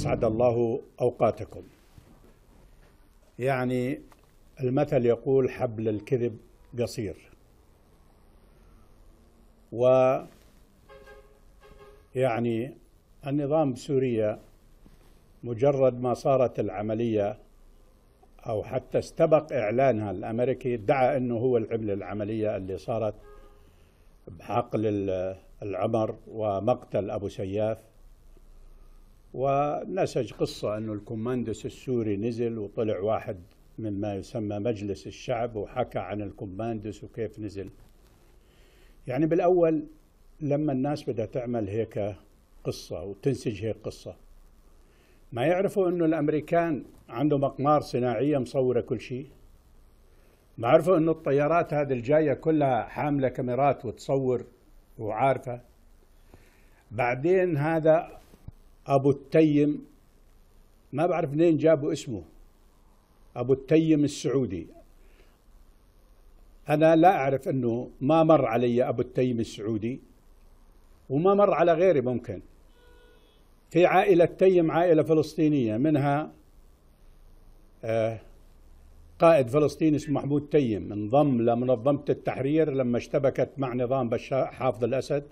أسعد الله أوقاتكم يعني المثل يقول حبل الكذب قصير و يعني النظام بسوريا مجرد ما صارت العملية أو حتى استبق إعلانها الأمريكي ادعى أنه هو العمل العملية اللي صارت بحقل العمر ومقتل أبو سياف ونسج قصة أنه الكوماندوس السوري نزل وطلع واحد مما يسمى مجلس الشعب وحكى عن الكوماندوس وكيف نزل يعني بالأول لما الناس بدها تعمل هيك قصة وتنسج هيك قصة ما يعرفوا أنه الأمريكان عندهم أقمار صناعية مصورة كل شيء ما عرفوا أنه الطيارات هذه الجاية كلها حاملة كاميرات وتصور وعارفة بعدين هذا أبو التيم ما بعرف منين جابوا اسمه أبو التيم السعودي أنا لا أعرف أنه ما مر علي أبو التيم السعودي وما مر على غيري ممكن في عائلة تيم عائلة فلسطينية منها آه، قائد فلسطيني اسمه محمود تيم انضم لمنظمة التحرير لما اشتبكت مع نظام بشار حافظ الأسد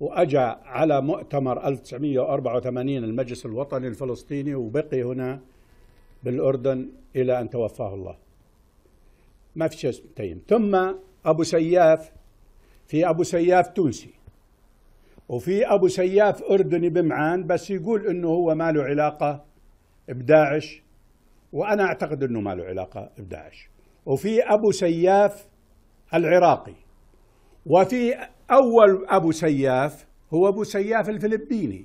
وأجا على مؤتمر 1984 المجلس الوطني الفلسطيني وبقي هنا بالأردن إلى أن توفاه الله ما في شيء ثم أبو سياف في أبو سياف تونسي وفي أبو سياف أردني بمعان بس يقول أنه هو ما له علاقة بداعش وأنا أعتقد أنه ما له علاقة بداعش وفي أبو سياف العراقي وفي أول أبو سياف هو أبو سياف الفلبيني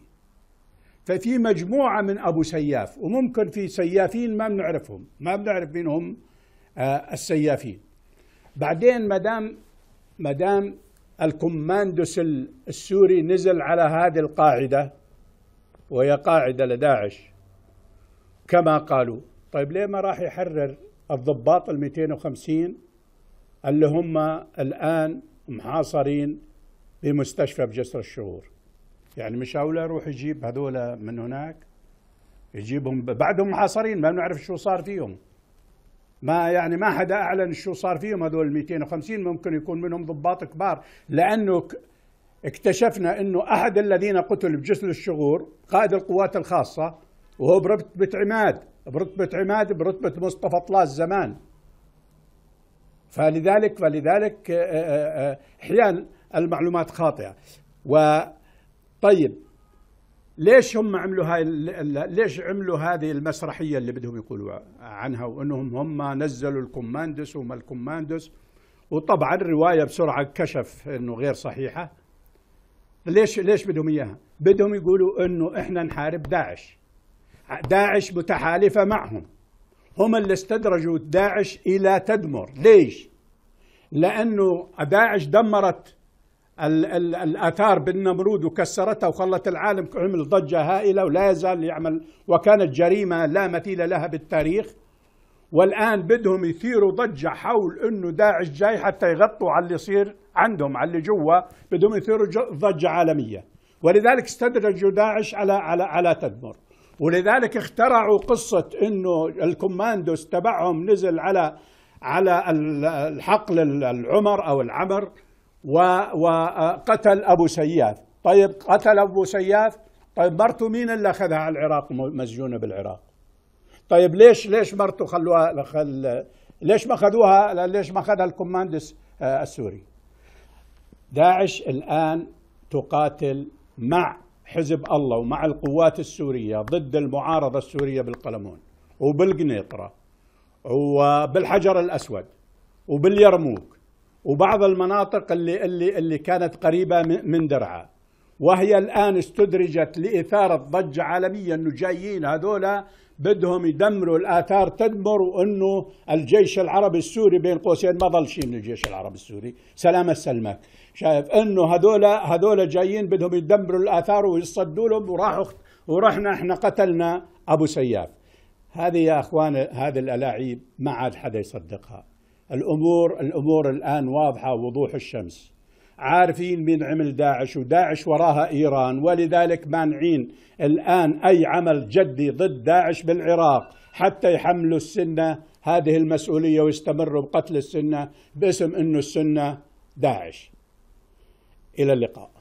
ففي مجموعة من أبو سياف وممكن في سيافين ما بنعرفهم ما بنعرف مين هم آه، السيافين بعدين مدام مدام الكوماندوس السوري نزل على هذه القاعدة وهي قاعدة لداعش كما قالوا طيب ليه ما راح يحرر الضباط ال 250 اللي هم الآن محاصرين بمستشفى بجسر الشهور يعني مش هؤلاء يروح يجيب هذولا من هناك يجيبهم بعدهم محاصرين ما بنعرف شو صار فيهم ما يعني ما حدا اعلن شو صار فيهم هذول ال 250 ممكن يكون منهم ضباط كبار لانه اكتشفنا انه احد الذين قتل بجسر الشغور قائد القوات الخاصه وهو برتبه عماد برتبه عماد برتبه مصطفى طلاس زمان فلذلك فلذلك احيانا المعلومات خاطئه و طيب ليش هم عملوا هاي ليش عملوا هذه المسرحيه اللي بدهم يقولوا عنها وانهم هم نزلوا الكوماندوس وما الكوماندوس وطبعا الروايه بسرعه كشف انه غير صحيحه ليش ليش بدهم اياها؟ بدهم يقولوا انه احنا نحارب داعش داعش متحالفه معهم هم اللي استدرجوا داعش الى تدمر ليش؟ لانه داعش دمرت الآثار بالنمرود وكسرتها وخلت العالم عمل ضجة هائلة ولا يزال يعمل وكانت جريمة لا مثيل لها بالتاريخ والآن بدهم يثيروا ضجة حول أنه داعش جاي حتى يغطوا على اللي يصير عندهم على اللي جوا بدهم يثيروا ضجة عالمية ولذلك استدرجوا داعش على على على تدمر ولذلك اخترعوا قصة أنه الكوماندو تبعهم نزل على على الحقل العمر أو العمر وقتل آه، أبو سياف طيب قتل أبو سياف طيب مرته مين اللي أخذها على العراق مسجونة بالعراق طيب ليش ليش مرته خلوها خل ليش ما أخذوها ليش ما أخذها الكوماندس آه، السوري داعش الآن تقاتل مع حزب الله ومع القوات السورية ضد المعارضة السورية بالقلمون وبالقنيطرة وبالحجر الأسود وباليرموك وبعض المناطق اللي اللي اللي كانت قريبه من درعا وهي الان استدرجت لاثاره ضجه عالميه انه جايين هذولا بدهم يدمروا الاثار تدمر وانه الجيش العربي السوري بين قوسين ما ظل شيء من الجيش العربي السوري سلام السلمك شايف انه هذولا هذولا جايين بدهم يدمروا الاثار ويصدوا لهم وراحوا ورحنا احنا قتلنا ابو سياف هذه يا اخوان هذه الالاعيب ما عاد حدا يصدقها الأمور الأمور الآن واضحة وضوح الشمس عارفين من عمل داعش وداعش وراها إيران ولذلك مانعين الآن أي عمل جدي ضد داعش بالعراق حتى يحملوا السنة هذه المسؤولية ويستمروا بقتل السنة باسم أنه السنة داعش إلى اللقاء